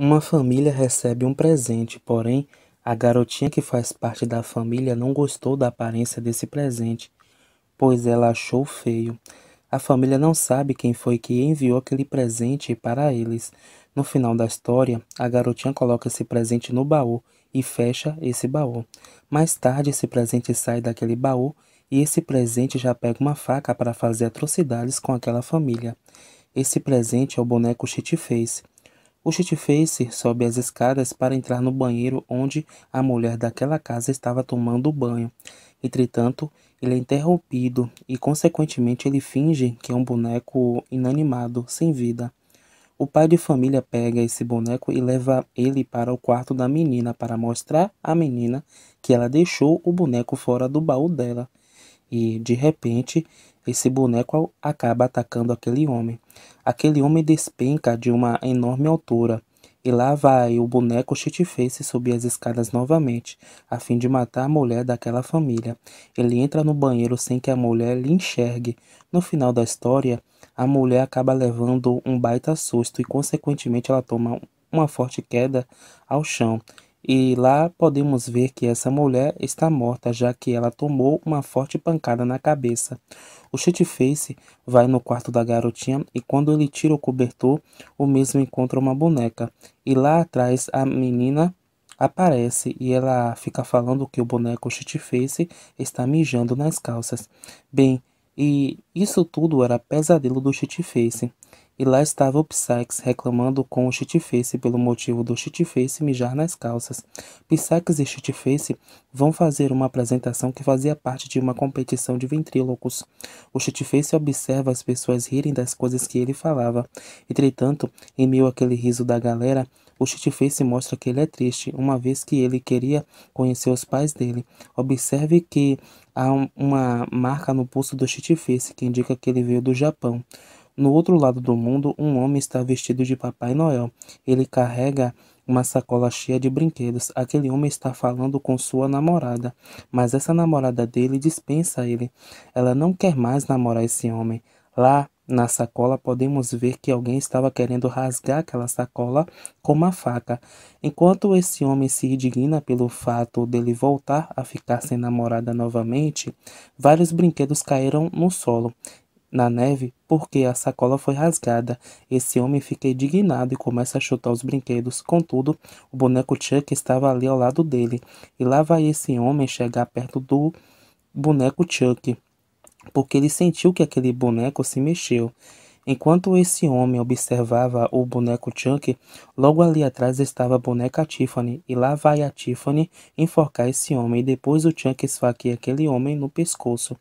Uma família recebe um presente, porém, a garotinha que faz parte da família não gostou da aparência desse presente, pois ela achou feio. A família não sabe quem foi que enviou aquele presente para eles. No final da história, a garotinha coloca esse presente no baú e fecha esse baú. Mais tarde, esse presente sai daquele baú e esse presente já pega uma faca para fazer atrocidades com aquela família. Esse presente é o boneco Shitface. Face o face sobe as escadas para entrar no banheiro onde a mulher daquela casa estava tomando banho. Entretanto, ele é interrompido e, consequentemente, ele finge que é um boneco inanimado, sem vida. O pai de família pega esse boneco e leva ele para o quarto da menina para mostrar à menina que ela deixou o boneco fora do baú dela. E, de repente, esse boneco acaba atacando aquele homem. Aquele homem despenca de uma enorme altura. E lá vai o boneco Shitface subir as escadas novamente, a fim de matar a mulher daquela família. Ele entra no banheiro sem que a mulher lhe enxergue. No final da história, a mulher acaba levando um baita susto e, consequentemente, ela toma uma forte queda ao chão. E lá podemos ver que essa mulher está morta, já que ela tomou uma forte pancada na cabeça. O Shitface vai no quarto da garotinha e quando ele tira o cobertor, o mesmo encontra uma boneca. E lá atrás a menina aparece e ela fica falando que o boneco Shitface está mijando nas calças. Bem, e isso tudo era pesadelo do Shitface. E lá estava o Psyx reclamando com o Shitface pelo motivo do Shitface mijar nas calças. Psyx e Shitface vão fazer uma apresentação que fazia parte de uma competição de ventrílocos. O Shitface observa as pessoas rirem das coisas que ele falava. Entretanto, em meio àquele riso da galera, o Shitface mostra que ele é triste, uma vez que ele queria conhecer os pais dele. Observe que há uma marca no pulso do Shitface que indica que ele veio do Japão. No outro lado do mundo, um homem está vestido de Papai Noel. Ele carrega uma sacola cheia de brinquedos. Aquele homem está falando com sua namorada, mas essa namorada dele dispensa ele. Ela não quer mais namorar esse homem. Lá na sacola podemos ver que alguém estava querendo rasgar aquela sacola com uma faca. Enquanto esse homem se indigna pelo fato dele voltar a ficar sem namorada novamente, vários brinquedos caíram no solo na neve porque a sacola foi rasgada. Esse homem fica indignado e começa a chutar os brinquedos. Contudo, o boneco Chuck estava ali ao lado dele. E lá vai esse homem chegar perto do boneco Chuck, porque ele sentiu que aquele boneco se mexeu. Enquanto esse homem observava o boneco Chuck, logo ali atrás estava a boneca Tiffany, e lá vai a Tiffany enforcar esse homem, e depois o Chuck esfaqueia aquele homem no pescoço.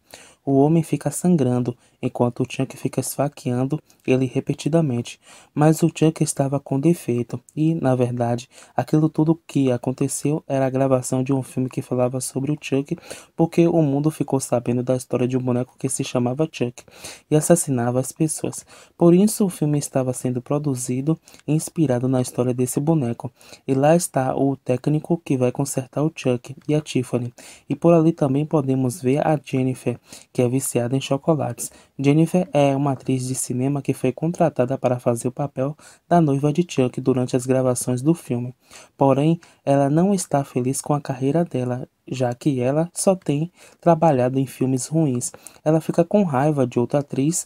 O homem fica sangrando, enquanto o Chuck fica esfaqueando ele repetidamente. Mas o Chuck estava com defeito, e, na verdade, aquilo tudo que aconteceu era a gravação de um filme que falava sobre o Chuck porque o mundo ficou sabendo da história de um boneco que se chamava Chuck e assassinava as pessoas. Por isso, o filme estava sendo produzido inspirado na história desse boneco. E lá está o técnico que vai consertar o Chuck e a Tiffany. E por ali também podemos ver a Jennifer, que é viciada em chocolates. Jennifer é uma atriz de cinema que foi contratada para fazer o papel da noiva de Chuck durante as gravações do filme. Porém, ela não está feliz com a carreira dela, já que ela só tem trabalhado em filmes ruins. Ela fica com raiva de outra atriz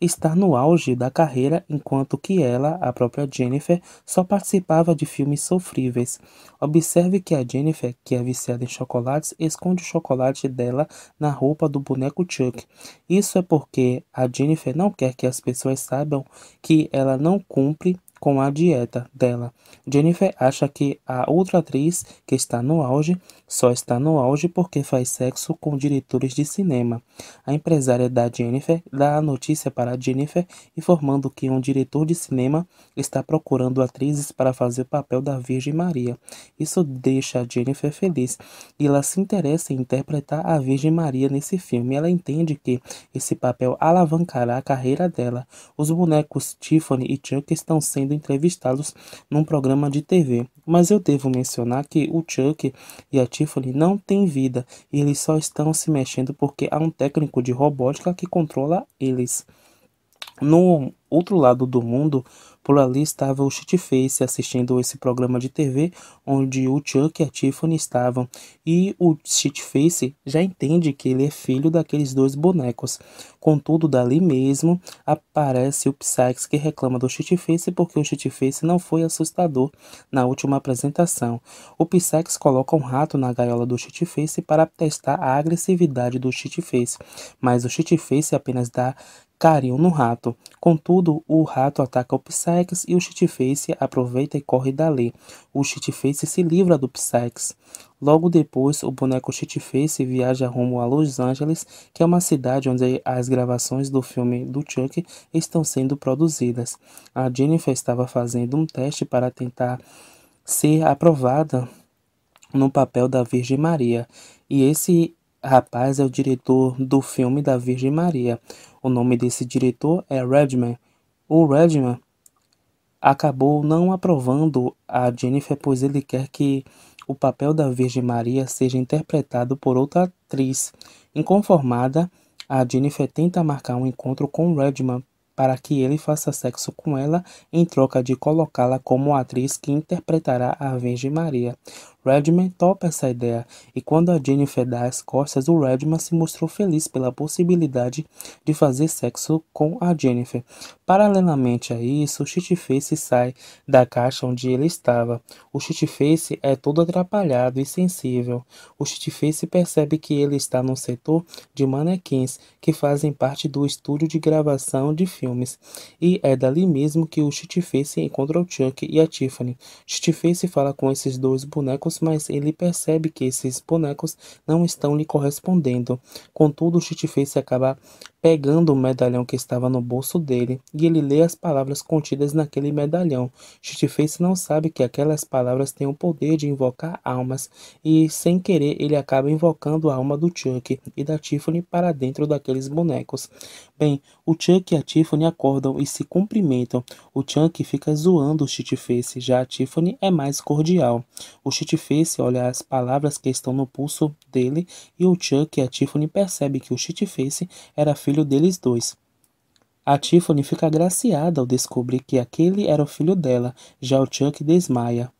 estar no auge da carreira, enquanto que ela, a própria Jennifer, só participava de filmes sofríveis. Observe que a Jennifer, que é viciada em chocolates, esconde o chocolate dela na roupa do boneco Chuck. Isso é porque a Jennifer não quer que as pessoas saibam que ela não cumpre com a dieta dela. Jennifer acha que a outra atriz que está no auge só está no auge porque faz sexo com diretores de cinema. A empresária da Jennifer dá a notícia para Jennifer informando que um diretor de cinema está procurando atrizes para fazer o papel da Virgem Maria. Isso deixa Jennifer feliz e ela se interessa em interpretar a Virgem Maria nesse filme. Ela entende que esse papel alavancará a carreira dela. Os bonecos Tiffany e Chuck estão sendo indo entrevistá-los num programa de TV. Mas eu devo mencionar que o Chuck e a Tiffany não têm vida e eles só estão se mexendo porque há um técnico de robótica que controla eles. No outro lado do mundo, por ali estava o Shitface assistindo esse programa de TV onde o Chuck e a Tiffany estavam. E o Shitface já entende que ele é filho daqueles dois bonecos. Contudo, dali mesmo aparece o Psyx que reclama do Shitface porque o Shitface não foi assustador na última apresentação. O Psyx coloca um rato na gaiola do Shitface para testar a agressividade do Shitface, mas o Shitface apenas dá cariam no rato. Contudo, o rato ataca o Psyx e o Shitface aproveita e corre dali. O Shitface se livra do Psyx. Logo depois, o boneco Shitface viaja rumo a Los Angeles, que é uma cidade onde as gravações do filme do Chuck estão sendo produzidas. A Jennifer estava fazendo um teste para tentar ser aprovada no papel da Virgem Maria. E esse rapaz é o diretor do filme da Virgem Maria. O nome desse diretor é Redman. O Redman acabou não aprovando a Jennifer, pois ele quer que o papel da Virgem Maria seja interpretado por outra atriz. Inconformada, a Jennifer tenta marcar um encontro com Redman para que ele faça sexo com ela em troca de colocá-la como atriz que interpretará a Virgem Maria. Redman topa essa ideia e quando a Jennifer dá as costas, o Redman se mostrou feliz pela possibilidade de fazer sexo com a Jennifer. Paralelamente a isso, o Shitface sai da caixa onde ele estava. O Shitface é todo atrapalhado e sensível. O Shitface percebe que ele está num setor de manequins que fazem parte do estúdio de gravação de filmes. E é dali mesmo que o Shitface encontra o Chuck e a Tiffany. Shitface fala com esses dois bonecos bonecos, mas ele percebe que esses bonecos não estão lhe correspondendo. Contudo, Chitty Chitface acaba pegando o medalhão que estava no bolso dele, e ele lê as palavras contidas naquele medalhão. Shitface não sabe que aquelas palavras têm o poder de invocar almas, e sem querer ele acaba invocando a alma do Chuck e da Tiffany para dentro daqueles bonecos. Bem, o Chuck e a Tiffany acordam e se cumprimentam. O Chuck fica zoando o Shitface, já a Tiffany é mais cordial. O Shitface olha as palavras que estão no pulso dele e o Chuck e a Tiffany percebem que o Shitface era filho deles dois. A Tiffany fica agraciada ao descobrir que aquele era o filho dela, já o Chuck desmaia.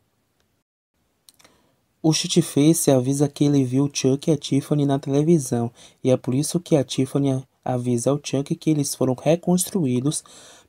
O Chitface avisa que ele viu Chuck e a Tiffany na televisão, e é por isso que a Tiffany avisa ao Chuck que eles foram reconstruídos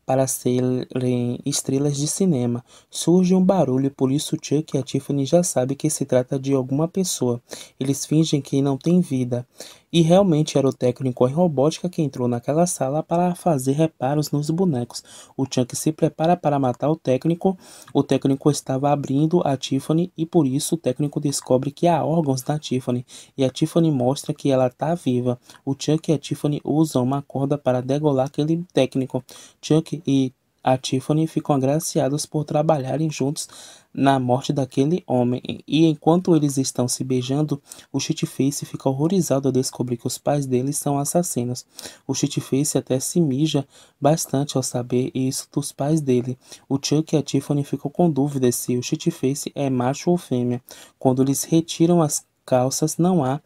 para serem estrelas de cinema. Surge um barulho e por isso Chuck e a Tiffany já sabem que se trata de alguma pessoa. Eles fingem que não tem vida. E realmente era o técnico em robótica que entrou naquela sala para fazer reparos nos bonecos. O Chuck se prepara para matar o técnico. O técnico estava abrindo a Tiffany e por isso o técnico descobre que há órgãos na Tiffany. E a Tiffany mostra que ela está viva. O Chuck e a Tiffany usam uma corda para degolar aquele técnico. Chuck e a Tiffany ficam agraciados por trabalharem juntos na morte daquele homem, e enquanto eles estão se beijando, o Shitface fica horrorizado ao descobrir que os pais deles são assassinos. O Shitface até se mija bastante ao saber isso dos pais dele. O Chuck e a Tiffany ficam com dúvidas se o Shitface é macho ou fêmea. Quando eles retiram as calças, não há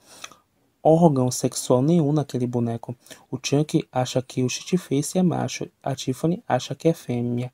órgão sexual nenhum naquele boneco. O Chuck acha que o Shitface é macho, a Tiffany acha que é fêmea.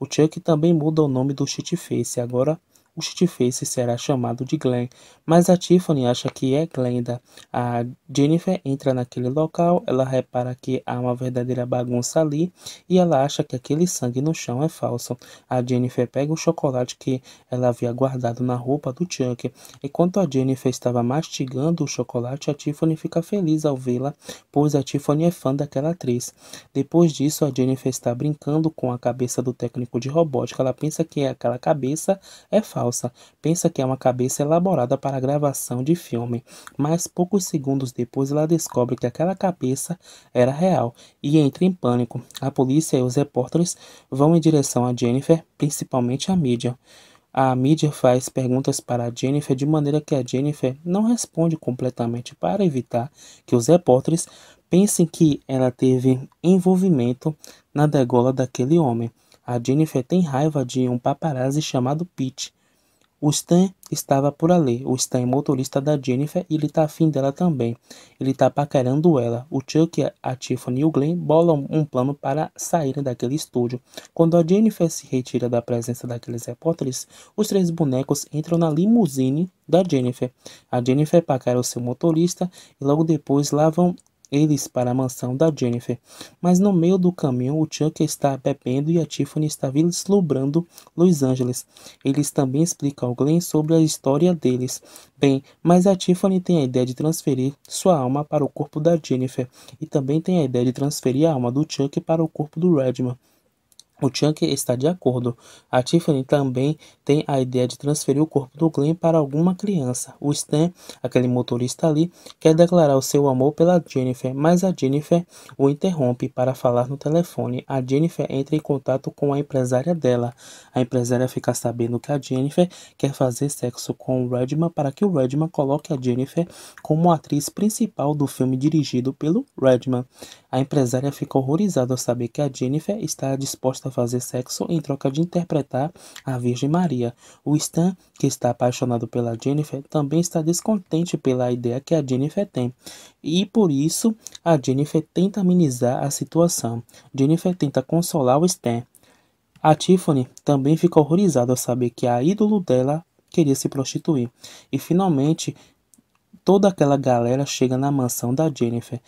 O Chuck também muda o nome do Shitface, agora o chute-face será chamado de Glenn, mas a Tiffany acha que é Glenda. A Jennifer entra naquele local, ela repara que há uma verdadeira bagunça ali e ela acha que aquele sangue no chão é falso. A Jennifer pega o chocolate que ela havia guardado na roupa do Chuck. Enquanto a Jennifer estava mastigando o chocolate, a Tiffany fica feliz ao vê-la, pois a Tiffany é fã daquela atriz. Depois disso, a Jennifer está brincando com a cabeça do técnico de robótica. Ela pensa que aquela cabeça é falsa falsa, pensa que é uma cabeça elaborada para a gravação de filme, mas poucos segundos depois ela descobre que aquela cabeça era real e entra em pânico. A polícia e os repórteres vão em direção a Jennifer, principalmente a mídia. A mídia faz perguntas para a Jennifer de maneira que a Jennifer não responde completamente para evitar que os repórteres pensem que ela teve envolvimento na degola daquele homem. A Jennifer tem raiva de um paparazzi chamado Pete, o Stan estava por ali. O Stan é motorista da Jennifer e ele tá afim dela também. Ele tá paquerando ela. O Chuck, a Tiffany e o Glenn bolam um plano para saírem daquele estúdio. Quando a Jennifer se retira da presença daqueles repórteres, os três bonecos entram na limusine da Jennifer. A Jennifer paquera o seu motorista e logo depois lavam eles para a mansão da Jennifer, mas no meio do caminho o Chuck está bebendo e a Tiffany está vislumbrando Los Angeles. Eles também explicam ao Glenn sobre a história deles. Bem, mas a Tiffany tem a ideia de transferir sua alma para o corpo da Jennifer e também tem a ideia de transferir a alma do Chuck para o corpo do Redman. O Chunk está de acordo. A Tiffany também tem a ideia de transferir o corpo do Glenn para alguma criança. O Stan, aquele motorista ali, quer declarar o seu amor pela Jennifer, mas a Jennifer o interrompe para falar no telefone. A Jennifer entra em contato com a empresária dela. A empresária fica sabendo que a Jennifer quer fazer sexo com o Redman para que o Redman coloque a Jennifer como atriz principal do filme dirigido pelo Redman. A empresária fica horrorizada ao saber que a Jennifer está disposta fazer sexo em troca de interpretar a Virgem Maria. O Stan, que está apaixonado pela Jennifer, também está descontente pela ideia que a Jennifer tem. E por isso, a Jennifer tenta amenizar a situação. Jennifer tenta consolar o Stan. A Tiffany também fica horrorizada ao saber que a ídolo dela queria se prostituir. E finalmente, toda aquela galera chega na mansão da Jennifer.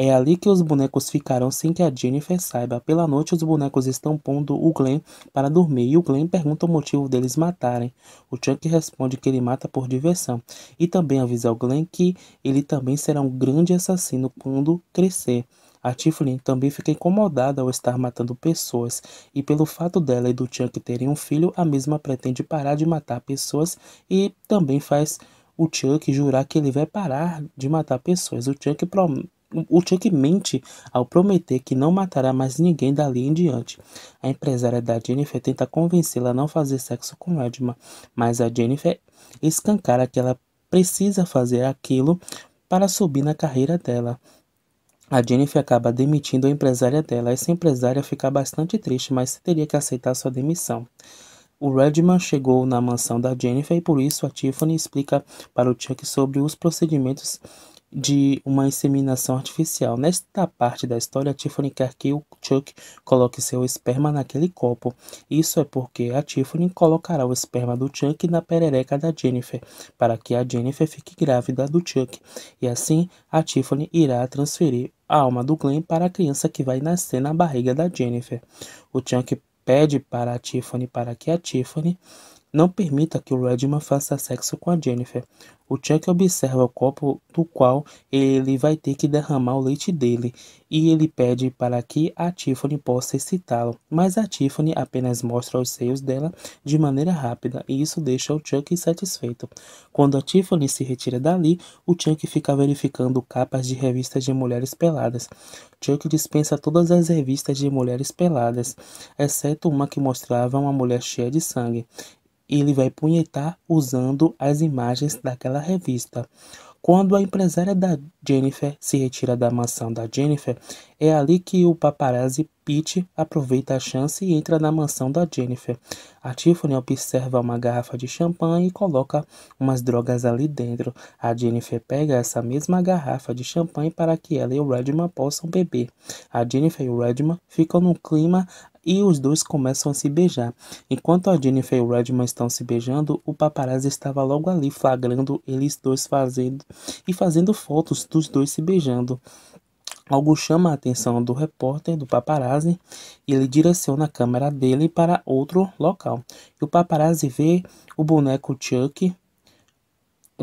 É ali que os bonecos ficarão sem que a Jennifer saiba. Pela noite, os bonecos estão pondo o Glenn para dormir e o Glenn pergunta o motivo deles matarem. O Chuck responde que ele mata por diversão e também avisa ao Glenn que ele também será um grande assassino quando crescer. A Tiffany também fica incomodada ao estar matando pessoas, e pelo fato dela e do Chuck terem um filho, a mesma pretende parar de matar pessoas e também faz o Chuck jurar que ele vai parar de matar pessoas. O Chuck promete o Chuck mente ao prometer que não matará mais ninguém dali em diante. A empresária da Jennifer tenta convencê-la a não fazer sexo com Edma, mas a Jennifer escancara que ela precisa fazer aquilo para subir na carreira dela. A Jennifer acaba demitindo a empresária dela. Essa empresária fica bastante triste, mas teria que aceitar sua demissão. O Redman chegou na mansão da Jennifer e por isso a Tiffany explica para o Chuck sobre os procedimentos de uma inseminação artificial. Nesta parte da história, Tiffany quer que o Chuck coloque seu esperma naquele copo. Isso é porque a Tiffany colocará o esperma do Chuck na perereca da Jennifer, para que a Jennifer fique grávida do Chuck. E assim, a Tiffany irá transferir a alma do Glenn para a criança que vai nascer na barriga da Jennifer. O Chuck pede para a Tiffany para que a Tiffany não permita que o Redman faça sexo com a Jennifer. O Chuck observa o copo do qual ele vai ter que derramar o leite dele e ele pede para que a Tiffany possa excitá-lo, mas a Tiffany apenas mostra os seios dela de maneira rápida e isso deixa o Chuck insatisfeito. Quando a Tiffany se retira dali, o Chuck fica verificando capas de revistas de mulheres peladas. Chuck dispensa todas as revistas de mulheres peladas, exceto uma que mostrava uma mulher cheia de sangue ele vai punhetar usando as imagens daquela revista. Quando a empresária da Jennifer se retira da mansão da Jennifer, é ali que o paparazzi Pete aproveita a chance e entra na mansão da Jennifer. A Tiffany observa uma garrafa de champanhe e coloca umas drogas ali dentro. A Jennifer pega essa mesma garrafa de champanhe para que ela e o Redman possam beber. A Jennifer e o Redman ficam num clima e os dois começam a se beijar. Enquanto a Jennifer e o Redman estão se beijando, o paparazzi estava logo ali flagrando eles dois fazendo e fazendo fotos dos dois se beijando. Algo chama a atenção do repórter, do paparazzi, e ele direciona a câmera dele para outro local. E o paparazzi vê o boneco Chuck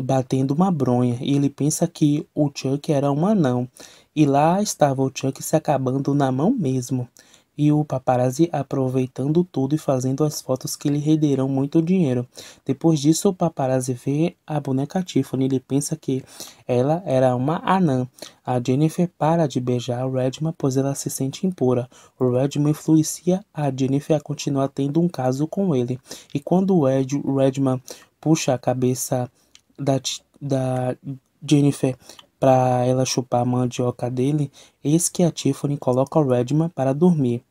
batendo uma bronha, e ele pensa que o Chuck era um anão. E lá estava o Chuck se acabando na mão mesmo e o paparazzi aproveitando tudo e fazendo as fotos que lhe renderão muito dinheiro. Depois disso, o paparazzi vê a boneca Tiffany e pensa que ela era uma anã. A Jennifer para de beijar o Redman pois ela se sente impura. O Redman influencia a Jennifer a continuar tendo um caso com ele. E quando o Ed Redman puxa a cabeça da, da Jennifer para ela chupar a mandioca dele, eis que a Tiffany coloca o Redman para dormir.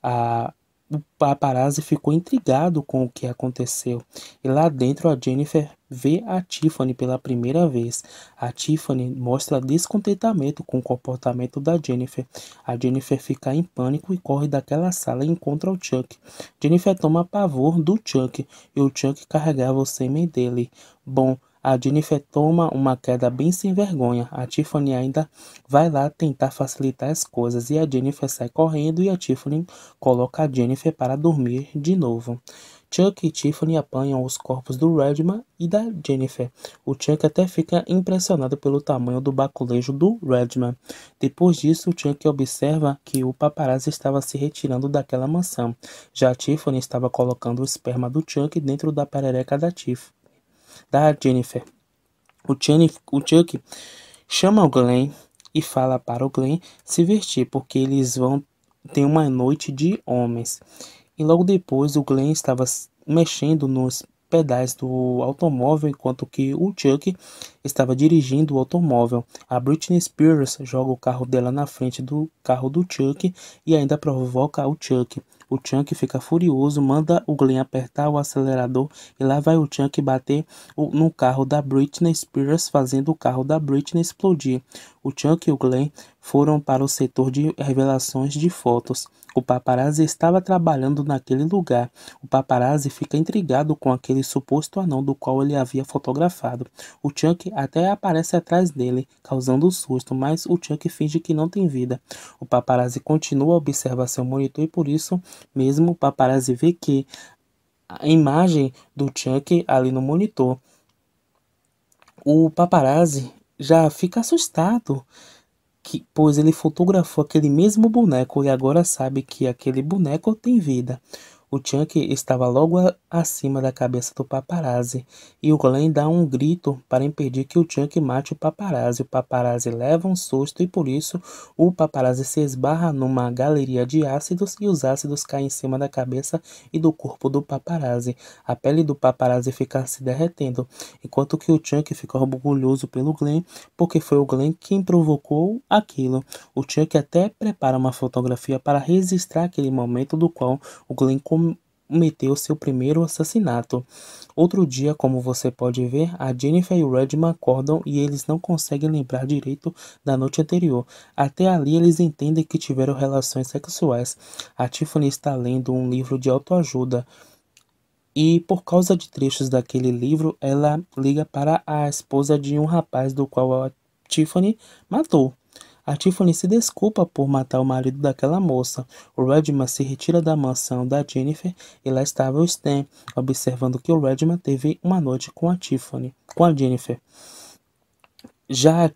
A, o paparazzi ficou intrigado com o que aconteceu, e lá dentro a Jennifer vê a Tiffany pela primeira vez. A Tiffany mostra descontentamento com o comportamento da Jennifer. A Jennifer fica em pânico e corre daquela sala e encontra o Chuck. Jennifer toma pavor do Chuck, e o Chuck carregava o sêmen dele. Bom, a Jennifer toma uma queda bem sem vergonha. A Tiffany ainda vai lá tentar facilitar as coisas e a Jennifer sai correndo e a Tiffany coloca a Jennifer para dormir de novo. Chuck e Tiffany apanham os corpos do Redman e da Jennifer. O Chuck até fica impressionado pelo tamanho do baculejo do Redman. Depois disso, o Chuck observa que o paparazzi estava se retirando daquela mansão. Já Tiffany estava colocando o esperma do Chuck dentro da perereca da Tiff da Jennifer. O, Jennifer, o Chuck chama o Glenn e fala para o Glenn se vestir, porque eles vão ter uma noite de homens. E logo depois o Glenn estava mexendo nos pedais do automóvel enquanto que o Chuck estava dirigindo o automóvel. A Britney Spears joga o carro dela na frente do carro do Chuck e ainda provoca o Chuck. O Chunk fica furioso, manda o Glenn apertar o acelerador e lá vai o Chunk bater no carro da Britney Spears, fazendo o carro da Britney explodir. O Chunk e o Glenn foram para o setor de revelações de fotos. O paparazzi estava trabalhando naquele lugar. O paparazzi fica intrigado com aquele suposto anão do qual ele havia fotografado. O Chuck até aparece atrás dele, causando susto, mas o Chuck finge que não tem vida. O paparazzi continua a observar seu monitor e por isso mesmo o paparazzi vê que a imagem do Chuck ali no monitor. O paparazzi já fica assustado que, pois ele fotografou aquele mesmo boneco e agora sabe que aquele boneco tem vida. O Chuck estava logo acima da cabeça do paparazzi e o Glenn dá um grito para impedir que o Chuck mate o paparazzi. O paparazzi leva um susto e por isso o paparazzi se esbarra numa galeria de ácidos e os ácidos caem em cima da cabeça e do corpo do paparazzi. A pele do paparazzi fica se derretendo, enquanto que o Chuck fica orgulhoso pelo Glenn porque foi o Glenn quem provocou aquilo. O Chuck até prepara uma fotografia para registrar aquele momento do qual o Glenn cometeu seu primeiro assassinato. Outro dia, como você pode ver, a Jennifer e o Redman acordam e eles não conseguem lembrar direito da noite anterior. Até ali eles entendem que tiveram relações sexuais. A Tiffany está lendo um livro de autoajuda e por causa de trechos daquele livro, ela liga para a esposa de um rapaz do qual a Tiffany matou. A Tiffany se desculpa por matar o marido daquela moça. O Redman se retira da mansão da Jennifer e lá estava o Stan, observando que o Redman teve uma noite com a Tiffany, com a Jennifer. Já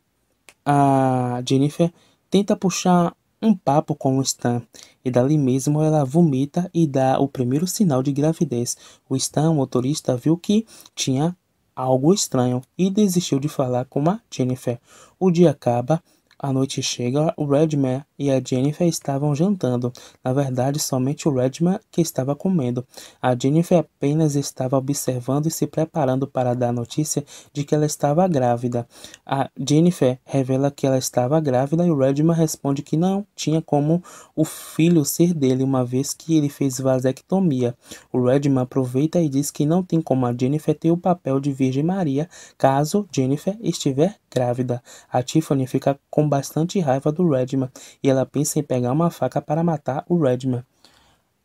a Jennifer tenta puxar um papo com o Stan, e dali mesmo ela vomita e dá o primeiro sinal de gravidez. O Stan, o motorista, viu que tinha algo estranho e desistiu de falar com a Jennifer. O dia acaba a noite chega, o Redman e a Jennifer estavam jantando. Na verdade, somente o Redman que estava comendo. A Jennifer apenas estava observando e se preparando para dar a notícia de que ela estava grávida. A Jennifer revela que ela estava grávida e o Redman responde que não tinha como o filho ser dele, uma vez que ele fez vasectomia. O Redman aproveita e diz que não tem como a Jennifer ter o papel de Virgem Maria caso Jennifer estiver grávida. A Tiffany fica com bastante raiva do Redman e ela pensa em pegar uma faca para matar o Redman.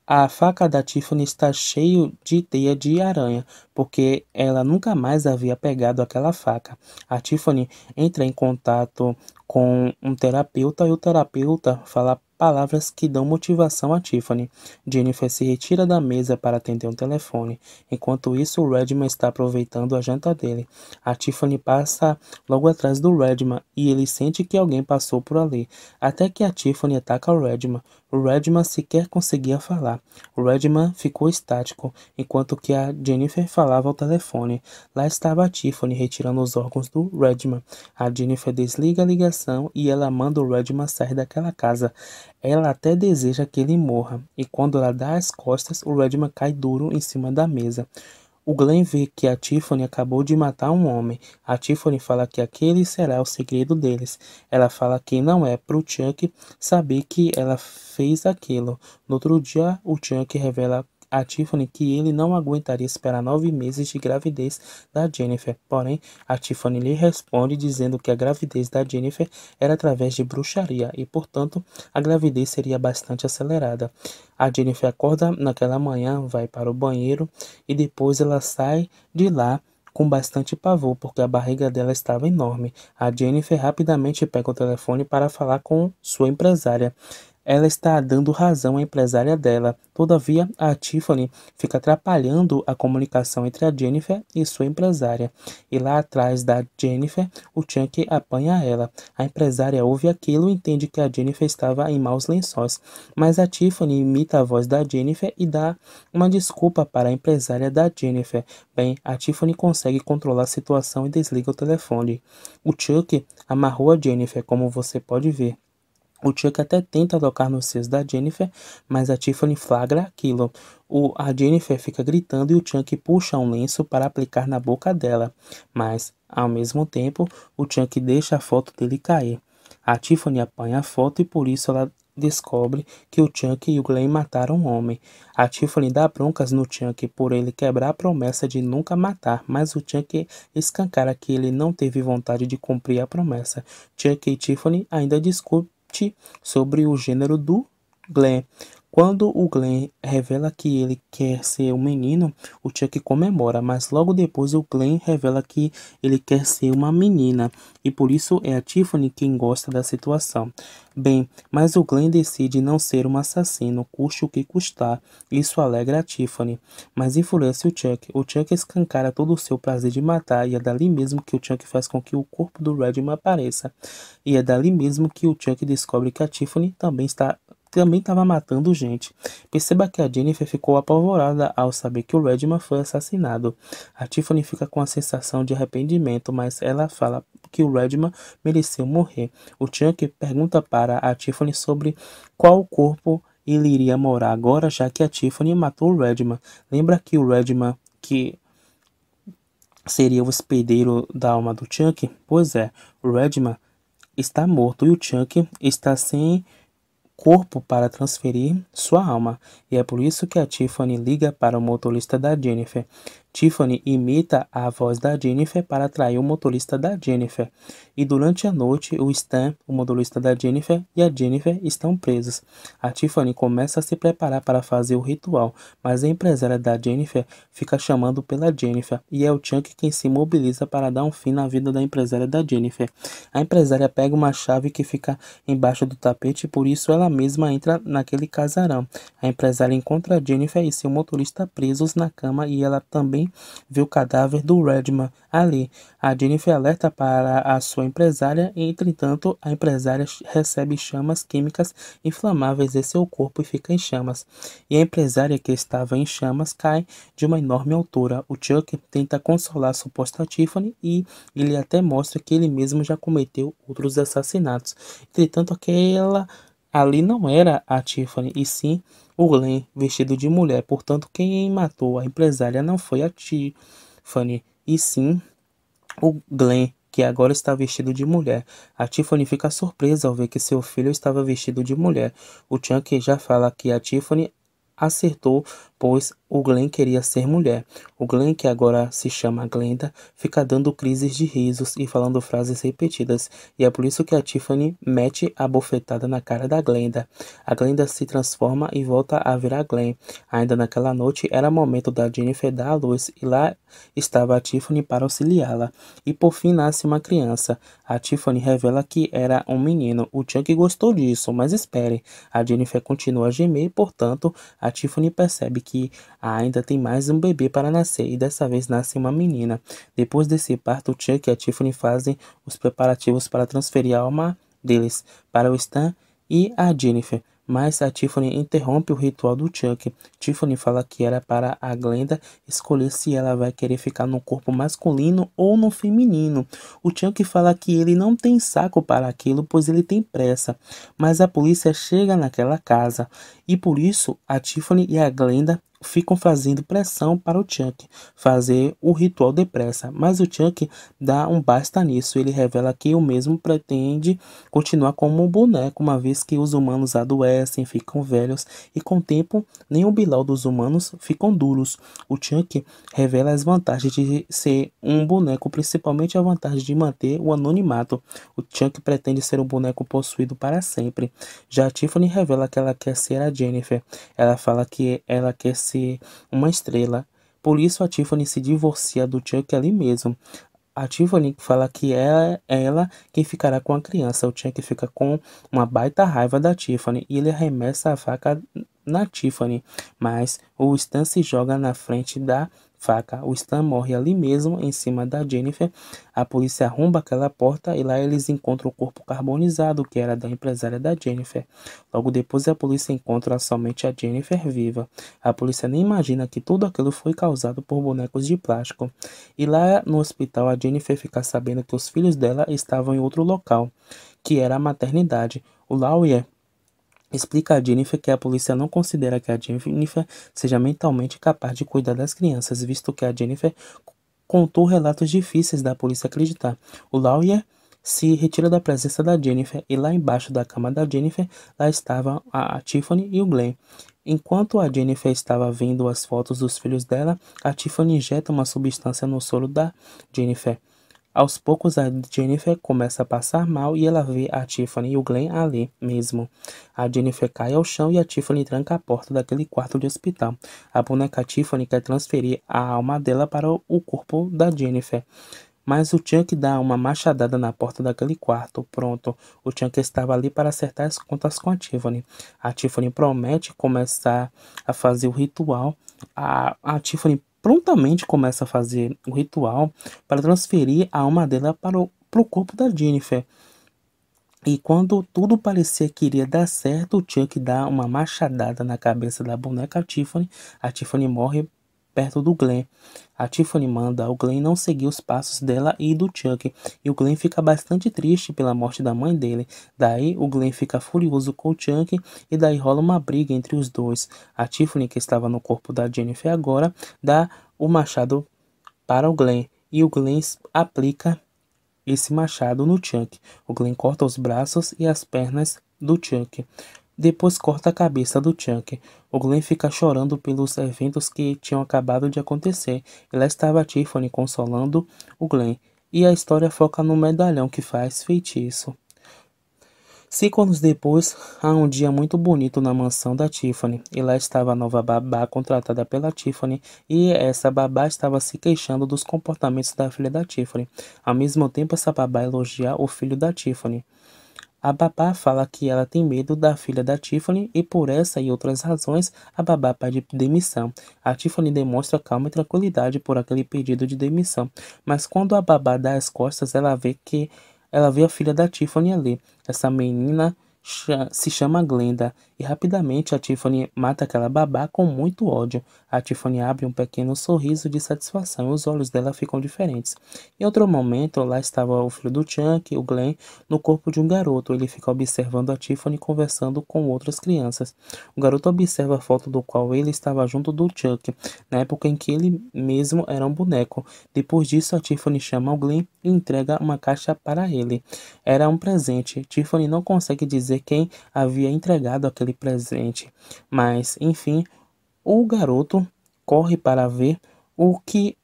A faca da Tiffany está cheia de teia de aranha, porque ela nunca mais havia pegado aquela faca. A Tiffany entra em contato com um terapeuta e o terapeuta fala palavras que dão motivação a Tiffany. Jennifer se retira da mesa para atender um telefone. Enquanto isso, Redman está aproveitando a janta dele. A Tiffany passa logo atrás do Redman e ele sente que alguém passou por ali, até que a Tiffany ataca o Redman. O Redman sequer conseguia falar. O Redman ficou estático, enquanto que a Jennifer falava ao telefone. Lá estava a Tiffany retirando os órgãos do Redman. A Jennifer desliga a ligação e ela manda o Redman sair daquela casa. Ela até deseja que ele morra, e quando ela dá as costas, o Redman cai duro em cima da mesa. O Glenn vê que a Tiffany acabou de matar um homem. A Tiffany fala que aquele será o segredo deles. Ela fala que não é para o Chuck saber que ela fez aquilo. No outro dia, o Chuck revela a Tiffany que ele não aguentaria esperar nove meses de gravidez da Jennifer. Porém, a Tiffany lhe responde dizendo que a gravidez da Jennifer era através de bruxaria e, portanto, a gravidez seria bastante acelerada. A Jennifer acorda naquela manhã, vai para o banheiro e depois ela sai de lá com bastante pavor, porque a barriga dela estava enorme. A Jennifer rapidamente pega o telefone para falar com sua empresária. Ela está dando razão à empresária dela, todavia a Tiffany fica atrapalhando a comunicação entre a Jennifer e sua empresária. E lá atrás da Jennifer, o Chuck apanha ela. A empresária ouve aquilo e entende que a Jennifer estava em maus lençóis, mas a Tiffany imita a voz da Jennifer e dá uma desculpa para a empresária da Jennifer. Bem, a Tiffany consegue controlar a situação e desliga o telefone. O Chuck amarrou a Jennifer, como você pode ver. O Chuck até tenta tocar nos seios da Jennifer, mas a Tiffany flagra aquilo. O, a Jennifer fica gritando e o Chuck puxa um lenço para aplicar na boca dela, mas, ao mesmo tempo, o Chuck deixa a foto dele cair. A Tiffany apanha a foto e por isso ela descobre que o Chuck e o Glenn mataram um homem. A Tiffany dá broncas no Chuck por ele quebrar a promessa de nunca matar, mas o Chuck escancara que ele não teve vontade de cumprir a promessa. Chuck e Tiffany ainda discutem sobre o gênero do Glenn. Quando o Glenn revela que ele quer ser um menino, o Chuck comemora, mas logo depois o Glenn revela que ele quer ser uma menina e por isso é a Tiffany quem gosta da situação. Bem, mas o Glenn decide não ser um assassino, custe o que custar. Isso alegra a Tiffany, mas enfurece o Chuck. O Chuck escancara todo o seu prazer de matar e é dali mesmo que o Chuck faz com que o corpo do Redman apareça. E é dali mesmo que o Chuck descobre que a Tiffany também está também estava matando gente. Perceba que a Jennifer ficou apavorada ao saber que o Redman foi assassinado. A Tiffany fica com a sensação de arrependimento, mas ela fala que o Redman mereceu morrer. O Chuck pergunta para a Tiffany sobre qual corpo ele iria morar agora, já que a Tiffany matou o Redman. Lembra que o Redman que seria o hospedeiro da alma do Chuck? Pois é, o Redman está morto e o Chuck está sem corpo para transferir sua alma, e é por isso que a Tiffany liga para o motorista da Jennifer, Tiffany imita a voz da Jennifer para atrair o motorista da Jennifer. E durante a noite, o Stan, o motorista da Jennifer, e a Jennifer estão presos. A Tiffany começa a se preparar para fazer o ritual, mas a empresária da Jennifer fica chamando pela Jennifer e é o Chuck quem se mobiliza para dar um fim na vida da empresária da Jennifer. A empresária pega uma chave que fica embaixo do tapete, por isso ela mesma entra naquele casarão. A empresária encontra a Jennifer e seu motorista presos na cama e ela também vê o cadáver do Redman ali. A Jennifer alerta para a sua empresária e, entretanto, a empresária recebe chamas químicas inflamáveis em seu corpo e fica em chamas. E a empresária que estava em chamas cai de uma enorme altura. O Chuck tenta consolar a suposta Tiffany e ele até mostra que ele mesmo já cometeu outros assassinatos. Entretanto, aquela Ali não era a Tiffany, e sim o Glen vestido de mulher. Portanto, quem matou a empresária não foi a Tiffany, e sim o Glenn, que agora está vestido de mulher. A Tiffany fica surpresa ao ver que seu filho estava vestido de mulher. O Chunky já fala que a Tiffany acertou pois o Glen queria ser mulher. O Glen, que agora se chama Glenda, fica dando crises de risos e falando frases repetidas, e é por isso que a Tiffany mete a bofetada na cara da Glenda. A Glenda se transforma e volta a ver a Glen. Ainda naquela noite era momento da Jennifer dar a luz e lá estava a Tiffany para auxiliá-la. E por fim nasce uma criança. A Tiffany revela que era um menino. O Chuck gostou disso, mas espere. A Jennifer continua a gemer, portanto, a Tiffany percebe que que ainda tem mais um bebê para nascer e dessa vez nasce uma menina. Depois desse parto, Chuck e a Tiffany fazem os preparativos para transferir a alma deles para o Stan e a Jennifer. Mas a Tiffany interrompe o ritual do Chuck. Tiffany fala que era para a Glenda escolher se ela vai querer ficar no corpo masculino ou no feminino. O Chuck fala que ele não tem saco para aquilo, pois ele tem pressa. Mas a polícia chega naquela casa e por isso a Tiffany e a Glenda ficam fazendo pressão para o Chunk fazer o ritual depressa, mas o Chunk dá um basta nisso. Ele revela que o mesmo pretende continuar como um boneco, uma vez que os humanos adoecem, ficam velhos e com o tempo nem o bilau dos humanos ficam duros. O Chunk revela as vantagens de ser um boneco, principalmente a vantagem de manter o anonimato. O Chunk pretende ser um boneco possuído para sempre. Já Tiffany revela que ela quer ser a Jennifer. Ela fala que ela quer ser ser uma estrela. Por isso a Tiffany se divorcia do Chuck ali mesmo. A Tiffany fala que é ela quem ficará com a criança. O Chuck fica com uma baita raiva da Tiffany e ele arremessa a faca na Tiffany, mas o Stan se joga na frente da faca. O Stan morre ali mesmo, em cima da Jennifer. A polícia arromba aquela porta e lá eles encontram o corpo carbonizado, que era da empresária da Jennifer. Logo depois, a polícia encontra somente a Jennifer viva. A polícia nem imagina que tudo aquilo foi causado por bonecos de plástico. E lá no hospital, a Jennifer fica sabendo que os filhos dela estavam em outro local, que era a maternidade. O Lawyer explica a Jennifer que a polícia não considera que a Jennifer seja mentalmente capaz de cuidar das crianças, visto que a Jennifer contou relatos difíceis da polícia acreditar. O Lawyer se retira da presença da Jennifer e lá embaixo da cama da Jennifer lá estavam a Tiffany e o Glenn. Enquanto a Jennifer estava vendo as fotos dos filhos dela, a Tiffany injeta uma substância no soro da Jennifer. Aos poucos, a Jennifer começa a passar mal e ela vê a Tiffany e o Glenn ali mesmo. A Jennifer cai ao chão e a Tiffany tranca a porta daquele quarto de hospital. A boneca Tiffany quer transferir a alma dela para o corpo da Jennifer. Mas o Chunk dá uma machadada na porta daquele quarto. Pronto, o Chunk estava ali para acertar as contas com a Tiffany. A Tiffany promete começar a fazer o ritual. A, a Tiffany prontamente começa a fazer o ritual para transferir a alma dela para o, corpo da Jennifer. E quando tudo parecia que iria dar certo, o Chuck dá uma machadada na cabeça da boneca Tiffany. A Tiffany morre perto do Glenn. A Tiffany manda o Glenn não seguir os passos dela e do Chuck, e o Glenn fica bastante triste pela morte da mãe dele. Daí, o Glenn fica furioso com o Chuck e daí rola uma briga entre os dois. A Tiffany, que estava no corpo da Jennifer agora, dá o machado para o Glenn, e o Glenn aplica esse machado no Chuck. O Glenn corta os braços e as pernas do Chuck. Depois corta a cabeça do Chuck. O Glenn fica chorando pelos eventos que tinham acabado de acontecer e lá estava Tiffany consolando o Glenn. E a história foca no medalhão que faz feitiço. Cinco anos depois, há um dia muito bonito na mansão da Tiffany, e lá estava a nova babá contratada pela Tiffany, e essa babá estava se queixando dos comportamentos da filha da Tiffany. Ao mesmo tempo, essa babá elogia o filho da Tiffany. A babá fala que ela tem medo da filha da Tiffany e por essa e outras razões a babá pede demissão. A Tiffany demonstra calma e tranquilidade por aquele pedido de demissão, mas quando a babá dá as costas, ela vê que ela vê a filha da Tiffany ali. Essa menina se chama Glenda rapidamente a Tiffany mata aquela babá com muito ódio. A Tiffany abre um pequeno sorriso de satisfação e os olhos dela ficam diferentes. Em outro momento, lá estava o filho do Chunk, o Glenn, no corpo de um garoto. Ele fica observando a Tiffany conversando com outras crianças. O garoto observa a foto do qual ele estava junto do Chuck, na época em que ele mesmo era um boneco. Depois disso, a Tiffany chama o Glenn e entrega uma caixa para ele. Era um presente. Tiffany não consegue dizer quem havia entregado aquele ali presente. Mas, enfim, o garoto corre para ver o que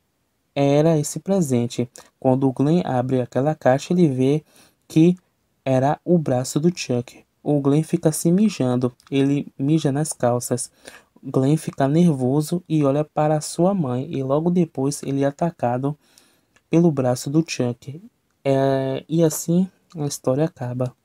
era esse presente. Quando o Glenn abre aquela caixa, ele vê que era o braço do Chuck. O Glenn fica se mijando, ele mija nas calças. Glenn fica nervoso e olha para sua mãe, e logo depois ele é atacado pelo braço do Chuck. É, e assim a história acaba.